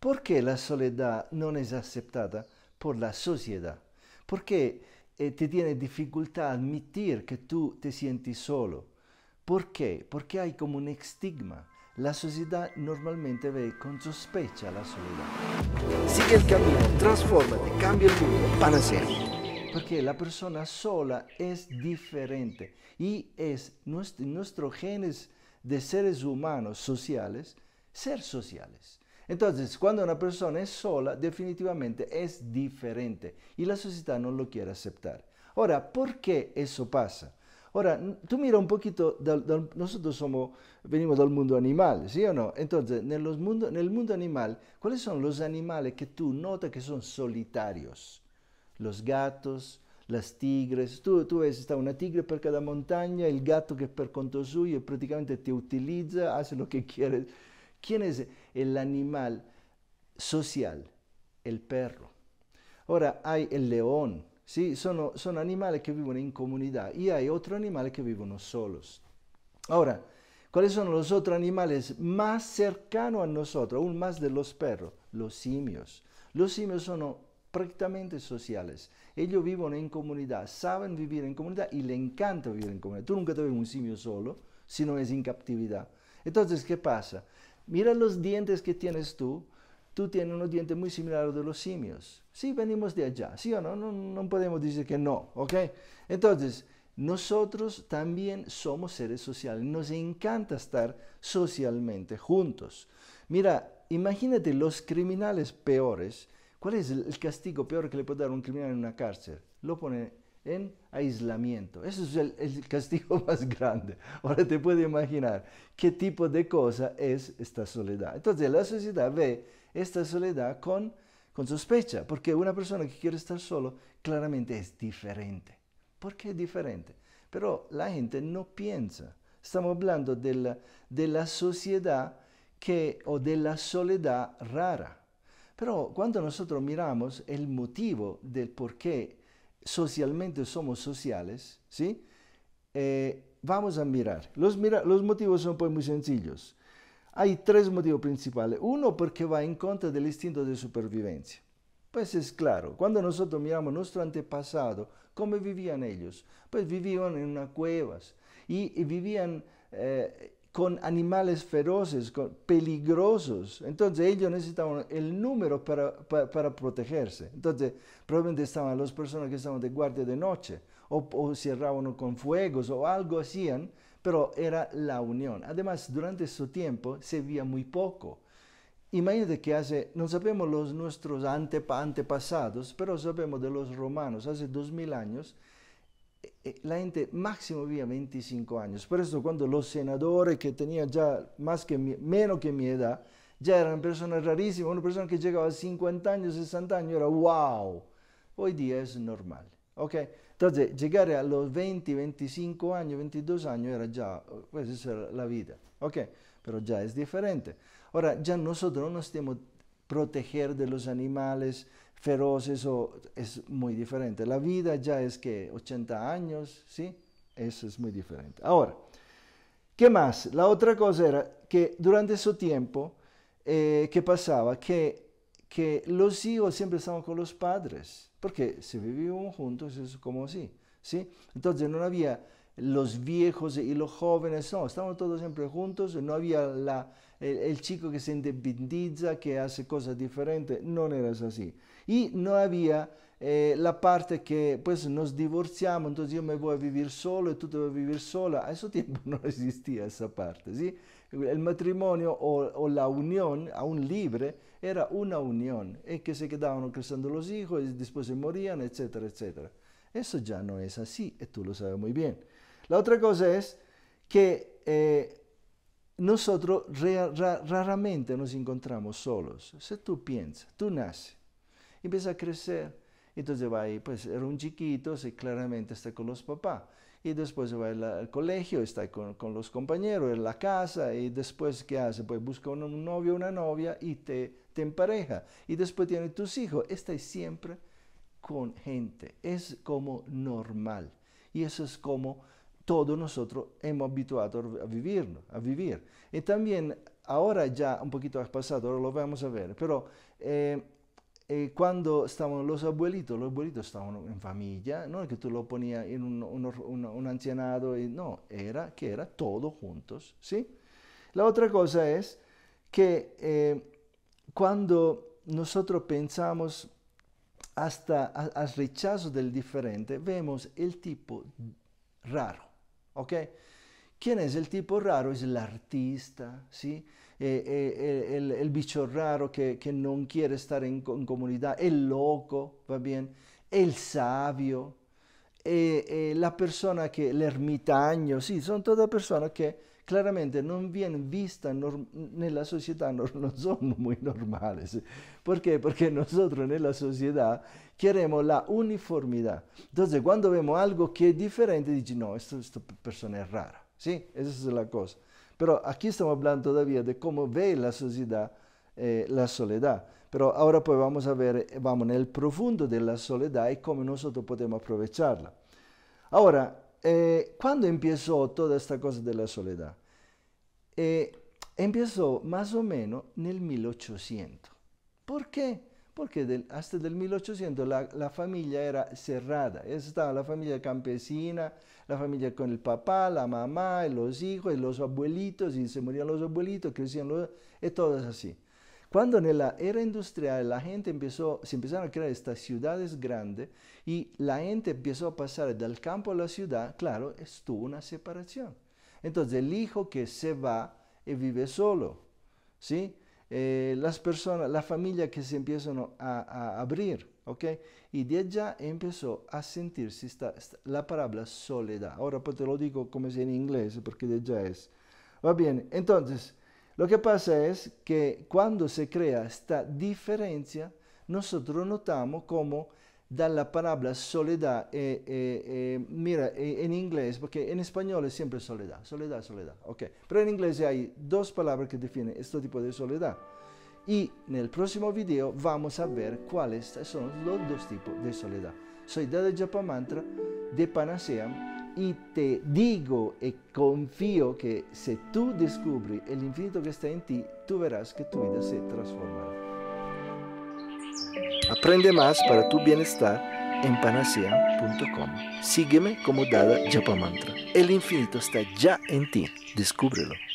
¿Por qué la soledad no es aceptada por la sociedad? ¿Por qué eh, te tiene dificultad admitir que tú te sientes solo? ¿Por qué? Porque hay como un estigma. La sociedad normalmente ve con sospecha la soledad. Sigue el camino, transfórmate, cambia el mundo, panacea. Porque la persona sola es diferente y es nuestro genes de seres humanos sociales ser sociales. Entonces, cuando una persona es sola, definitivamente es diferente y la sociedad no lo quiere aceptar. Ahora, ¿por qué eso pasa? Ahora, tú mira un poquito, nosotros somos, venimos del mundo animal, ¿sí o no? Entonces, en, el mundo animal, ¿cuáles son los animales que tú notas que son solitarios? Los gatos, las tigres. Tú, tú ves, está una tigre por cada montaña, el gato que es per conto suyo prácticamente te utiliza, hace lo que quiere ¿Quién es el animal social? El perro. Ahora hay el león, ¿sí? Son son viven que viven Y comunidad y hay otros animales que viven solos. Ahora, ¿cuáles son los otros animales más cercanos a nosotros, aún más de los perros? Los simios. Los simios son prácticamente sociales. Ellos viven en comunidad, saben vivir en comunidad y les encanta vivir en comunidad. Tú nunca te ves un simio solo, si no es en captividad. Entonces, ¿qué pasa? Mira los dientes que tienes tú. Tú tienes unos dientes muy similares a los simios. Sí, venimos de allá, ¿sí o no? No, no podemos decir que no, ¿ok? Entonces, nosotros también somos seres sociales. Nos encanta estar socialmente juntos. Mira, imagínate los criminales peores. ¿Cuál es el castigo peor que le puede dar un criminal en una cárcel? Lo pone en aislamiento. Eso es el, castigo más grande. Ahora te puedes imaginar qué tipo de cosa es esta soledad. Entonces la sociedad ve esta soledad con, con sospecha, porque una persona que quiere estar solo claramente es diferente. ¿Por qué es diferente? Pero la gente no piensa. Estamos hablando de la, de la sociedad que, o de la soledad rara. Pero cuando nosotros miramos el motivo del por qué socialmente somos sociales, ¿sí? Eh, vamos a mirar. Los, motivos son pues muy sencillos. Hay tres motivos principales. Uno, porque va en contra del instinto de supervivencia. Pues es claro, cuando nosotros miramos nuestro antepasado, ¿cómo vivían ellos? Pues vivían en unas cuevas y, vivían eh, con animales feroces, peligrosos. Entonces ellos necesitaban el número para, para, protegerse. Entonces probablemente estaban las personas que estaban de guardia de noche o, o cerraban con fuegos o algo hacían, pero era la unión. Además, durante su tiempo se veía muy poco. Imagínate que hace, no sabemos los nuestros antepasados, pero sabemos de los romanos, hace dos mil años, eh, la gente máximo vivía 25 años. Por eso cuando los senadores que tenían ya más que menos que mi edad, ya eran personas rarísimas, una persona que llegaba a 50 años, 60 años, era wow. Hoy día es normal. ok Entonces, llegar a los 20, 25 años, 22 años era ya, pues ser era la vida. ok Pero ya es diferente. Ahora, ya nosotros no nos tenemos proteger de los animales, feroz, eso es muy diferente. La vida ya es que 80 años, ¿sí? Eso es muy diferente. Ahora, ¿qué más? La otra cosa era que durante su tiempo, eh, ¿qué pasaba? Que que los hijos siempre estaban con los padres, porque si vivimos juntos es como así, ¿sí? Entonces no había los viejos y los jóvenes, no, estaban todos siempre juntos, no había la, el, chico que se independiza, que hace cosas diferentes, no era así. Y no había eh, la parte que pues nos divorciamos, entonces yo me voy a vivir solo y tú te vas a vivir sola, a ese tiempo no existía esa parte, ¿sí? El matrimonio o, o la unión, un libre, era una unión, es que se quedaban creciendo los hijos y después se morían, etcétera, etcétera. Eso ya no es así, y tú lo sabes muy bien. La otra cosa es que eh, nosotros raramente nos encontramos solos. Si tú piensas, tú naces, empiezas a crecer, entonces va ahí, pues era un chiquito, se claramente está con los papás. Y después va al, colegio, está con, con, los compañeros, en la casa. Y después, ¿qué hace? Pues busca un, novio, una novia y te, te empareja. Y después tiene tus hijos. Está siempre con gente. Es como normal. Y eso es como todos nosotros hemos habituado a vivirlo, a vivir. Y también ahora ya un poquito ha pasado, ahora lo vamos a ver, pero eh, eh, cuando estaban los abuelitos, los abuelitos estaban en familia, no es que tú lo ponías en un, ancianado, no, era que era todo juntos, ¿sí? La otra cosa es que eh, cuando nosotros pensamos hasta al rechazo del diferente, vemos el tipo raro, ¿ok? ¿Quién es el tipo raro? Es el artista, ¿sí? Eh, eh, el, bicho raro que, que no quiere estar en, comunidad, el loco, va bien, el sabio, eh, la persona que, el ermitaño, sí, son todas personas que claramente no viene vista la sociedad, no, son muy normales. ¿Por qué? Porque nosotros en la sociedad queremos la uniformidad. Entonces, cuando vemos algo que es diferente, dije no, esta persona es rara. ¿sí? Esa es la cosa. Però aquí estamos hablando todavía de cómo ve la sociedad eh, la soledad. Pero ahora pues vamos a ver, vamos en el profundo de la soledad y cómo nosotros podemos aprovecharla. Ahora, eh, ¿cuándo empezó toda esta cosa de la soledad? Eh, empezó más o menos en el 1800. ¿Por qué? porque hasta del 1800 la, familia era cerrada. Estaba la familia campesina, la familia con el papá, la mamá, los hijos, los abuelitos, y se morían los abuelitos, crecían los... y todo es así. Cuando en la era industrial la gente empezó, se empezaron a crear estas ciudades grandes y la gente empezó a pasar del campo a la ciudad, claro, estuvo una separación. Entonces el hijo que se va y eh, vive solo, ¿sí? Eh, las personas, la familia que se empiezan a, abrir, ¿ok? Y de ya empezó a sentirse la palabra soledad. Ahora pues te lo digo como si en inglés, porque de allá es. Va bien, entonces, lo que pasa es que cuando se crea esta diferencia, nosotros notamos como dalla parola soledad e, e, e mira e, in inglese perché in spagnolo è sempre soledad soledad soledad ok però in inglese hai due parole che definiscono questo tipo di soledad e nel prossimo video vamos a ver quali sono i due tipi di soledad soledad dada Japa Mantra de Panacea e te dico e confio che se tu descubri l'infinito che sta in ti tu verás che tu vita si trasformerà Aprende más para tu bienestar en panacea.com. Sígueme como Dada Japamantra. El infinito está ya en ti. Descúbrelo.